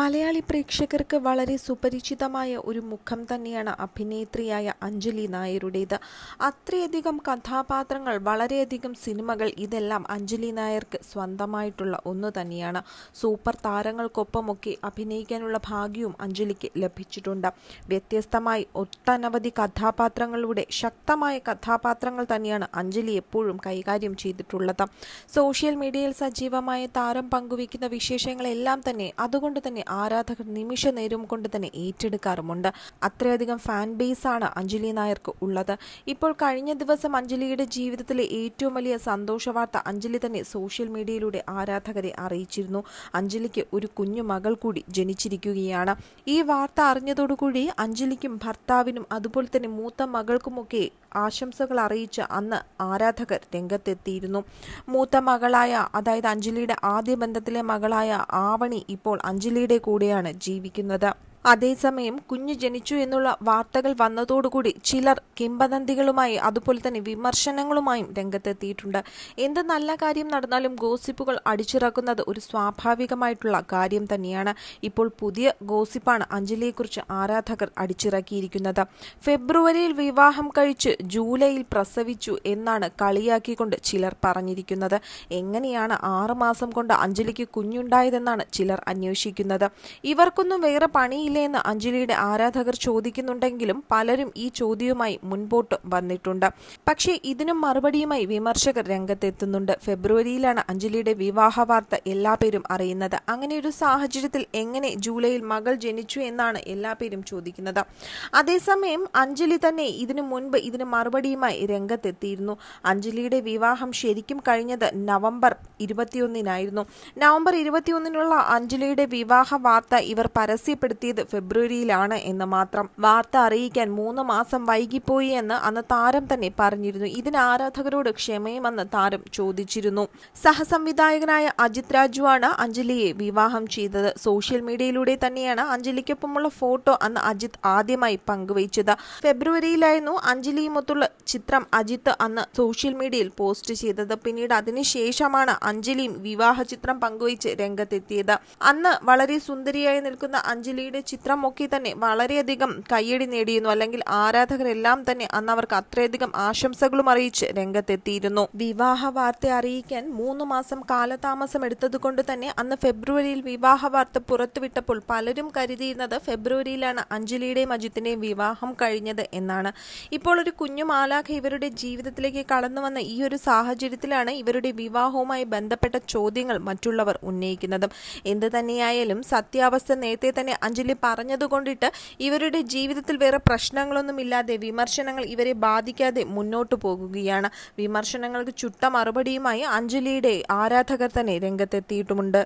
മലയാളി പ്രേക്ഷകർക്ക് വളരെ സുപരിചിതമായ ഒരു മുഖം തന്നെയാണ് അഭിനേത്രിയായ അഞ്ജലി നായരുടേത് അത്രയധികം കഥാപാത്രങ്ങൾ വളരെയധികം സിനിമകൾ ഇതെല്ലാം അഞ്ജലി നായർക്ക് സ്വന്തമായിട്ടുള്ള ഒന്ന് തന്നെയാണ് സൂപ്പർ താരങ്ങൾക്കൊപ്പമൊക്കെ അഭിനയിക്കാനുള്ള ഭാഗ്യവും അഞ്ജലിക്ക് ലഭിച്ചിട്ടുണ്ട് വ്യത്യസ്തമായി ഒട്ടനവധി കഥാപാത്രങ്ങളുടെ ശക്തമായ കഥാപാത്രങ്ങൾ തന്നെയാണ് അഞ്ജലി എപ്പോഴും കൈകാര്യം ചെയ്തിട്ടുള്ളത് സോഷ്യൽ മീഡിയയിൽ സജീവമായ താരം പങ്കുവയ്ക്കുന്ന വിശേഷങ്ങളെല്ലാം തന്നെ അതുകൊണ്ട് തന്നെ ആരാധകർ നിമിഷ നേരം കൊണ്ട് തന്നെ ഏറ്റെടുക്കാറുമുണ്ട് അത്രയധികം ഫാൻ ബേസാണ് അഞ്ജലി നായർക്ക് ഉള്ളത് ഇപ്പോൾ കഴിഞ്ഞ ദിവസം അഞ്ജലിയുടെ ജീവിതത്തിലെ ഏറ്റവും വലിയ സന്തോഷ വാർത്ത അഞ്ജലി തന്നെ സോഷ്യൽ മീഡിയയിലൂടെ ആരാധകരെ അറിയിച്ചിരുന്നു അഞ്ജലിക്ക് ഒരു കുഞ്ഞു മകൾ കൂടി ജനിച്ചിരിക്കുകയാണ് ഈ വാർത്ത അറിഞ്ഞതോടുകൂടി അഞ്ജലിക്കും ഭർത്താവിനും അതുപോലെ തന്നെ മൂത്ത മകൾക്കുമൊക്കെ ആശംസകൾ അറിയിച്ച് അന്ന് ആരാധകർ രംഗത്തെത്തിയിരുന്നു മൂത്ത മകളായ അതായത് അഞ്ജലിയുടെ ആദ്യ ബന്ധത്തിലെ മകളായ ആവണി ഇപ്പോൾ അഞ്ജലിയുടെ കൂടെയാണ് ജീവിക്കുന്നത് അതേസമയം കുഞ്ഞു ജനിച്ചു എന്നുള്ള വാർത്തകൾ വന്നതോടുകൂടി ചിലർ കിംബദന്തികളുമായി അതുപോലെ തന്നെ വിമർശനങ്ങളുമായും രംഗത്തെത്തിയിട്ടുണ്ട് എന്ത് നല്ല കാര്യം നടന്നാലും ഗോസിപ്പുകൾ അടിച്ചിറക്കുന്നത് ഒരു സ്വാഭാവികമായിട്ടുള്ള കാര്യം തന്നെയാണ് ഇപ്പോൾ പുതിയ ഗോസിപ്പാണ് അഞ്ജലിയെക്കുറിച്ച് ആരാധകർ അടിച്ചിറക്കിയിരിക്കുന്നത് ഫെബ്രുവരിയിൽ വിവാഹം കഴിച്ച് ജൂലൈയിൽ പ്രസവിച്ചു എന്നാണ് കളിയാക്കിക്കൊണ്ട് ചിലർ പറഞ്ഞിരിക്കുന്നത് എങ്ങനെയാണ് ആറുമാസം കൊണ്ട് അഞ്ജലിക്ക് കുഞ്ഞുണ്ടായതെന്നാണ് ചിലർ അന്വേഷിക്കുന്നത് ഇവർക്കൊന്നും വേറെ പണിയില്ല എന്ന് അഞ്ജലിയുടെ ആരാധകർ ചോദിക്കുന്നുണ്ടെങ്കിലും പലരും ഈ ചോദ്യവുമായി മുൻപോട്ട് വന്നിട്ടുണ്ട് പക്ഷേ ഇതിനും മറുപടിയുമായി വിമർശകർ രംഗത്തെത്തുന്നുണ്ട് ഫെബ്രുവരിയിലാണ് അഞ്ജലിയുടെ വിവാഹ വാർത്ത എല്ലാ പേരും അറിയുന്നത് അങ്ങനെ ഒരു സാഹചര്യത്തിൽ എങ്ങനെ ജൂലൈയിൽ മകൾ ജനിച്ചു എന്നാണ് എല്ലാ പേരും ചോദിക്കുന്നത് അതേസമയം അഞ്ജലി തന്നെ ഇതിനു മുൻപ് ഇതിന് മറുപടിയുമായി രംഗത്തെത്തിയിരുന്നു അഞ്ജലിയുടെ വിവാഹം ശരിക്കും കഴിഞ്ഞത് നവംബർ ഇരുപത്തിയൊന്നിനായിരുന്നു നവംബർ ഇരുപത്തിയൊന്നിനുള്ള അഞ്ജലിയുടെ വിവാഹ വാർത്ത ഇവർ പരസ്യപ്പെടുത്തിയത് ഫെബ്രുവരിയിലാണ് എന്ന് മാത്രം വാർത്ത അറിയിക്കാൻ മൂന്ന് മാസം വൈകിപ്പോയി എന്ന് അന്ന് താരം തന്നെ പറഞ്ഞിരുന്നു ഇതിന് ആരാധകരോട് ക്ഷമയുമെന്ന് താരം ചോദിച്ചിരുന്നു സഹസംവിധായകനായ അജിത് രാജുവാണ് അഞ്ജലിയെ വിവാഹം ചെയ്തത് സോഷ്യൽ മീഡിയയിലൂടെ തന്നെയാണ് അഞ്ജലിക്കൊപ്പമുള്ള ഫോട്ടോ അന്ന് അജിത് ആദ്യമായി പങ്കുവച്ചത് ഫെബ്രുവരിയിലായിരുന്നു അഞ്ജലിയുമൊത്തുള്ള ചിത്രം അജിത്ത് അന്ന് സോഷ്യൽ മീഡിയയിൽ പോസ്റ്റ് ചെയ്തത് പിന്നീട് അതിനുശേഷമാണ് അഞ്ജലിയും വിവാഹ ചിത്രം പങ്കുവച്ച് രംഗത്തെത്തിയത് അന്ന് വളരെ സുന്ദരിയായി നിൽക്കുന്ന അഞ്ജലിയുടെ ചിത്രമൊക്കെ തന്നെ വളരെയധികം കയ്യടി നേടിയിരുന്നു അല്ലെങ്കിൽ ആരാധകരെല്ലാം തന്നെ അന്ന് അവർക്ക് അത്രയധികം ആശംസകളും അറിയിച്ച് രംഗത്തെത്തിയിരുന്നു വിവാഹ വാർത്ത അറിയിക്കാൻ മൂന്ന് മാസം കാലതാമസം എടുത്തതുകൊണ്ട് തന്നെ അന്ന് ഫെബ്രുവരിയിൽ വിവാഹ വാർത്ത പുറത്തുവിട്ടപ്പോൾ പലരും കരുതിയിരുന്നത് ഫെബ്രുവരിയിലാണ് അഞ്ജലിയുടെയും അജിത്തിന്റെയും വിവാഹം കഴിഞ്ഞത് എന്നാണ് ഇപ്പോൾ ഒരു കുഞ്ഞു മാലാഖ ഇവരുടെ ജീവിതത്തിലേക്ക് കടന്നു വന്ന ഈ ഒരു സാഹചര്യത്തിലാണ് ഇവരുടെ വിവാഹവുമായി ബന്ധപ്പെട്ട ചോദ്യങ്ങൾ മറ്റുള്ളവർ ഉന്നയിക്കുന്നത് എന്ത് തന്നെയായാലും സത്യാവസ്ഥ നേരത്തെ തന്നെ അഞ്ജലി പറഞ്ഞത് കൊണ്ടിട്ട് ഇവരുടെ ജീവിതത്തിൽ വേറെ പ്രശ്നങ്ങളൊന്നും ഇല്ലാതെ വിമർശനങ്ങൾ ഇവരെ ബാധിക്കാതെ മുന്നോട്ട് പോകുകയാണ് വിമർശനങ്ങൾക്ക് ചുട്ട മറുപടിയുമായി അഞ്ജലിയുടെ ആരാധകർ തന്നെ രംഗത്തെത്തിയിട്ടുമുണ്ട്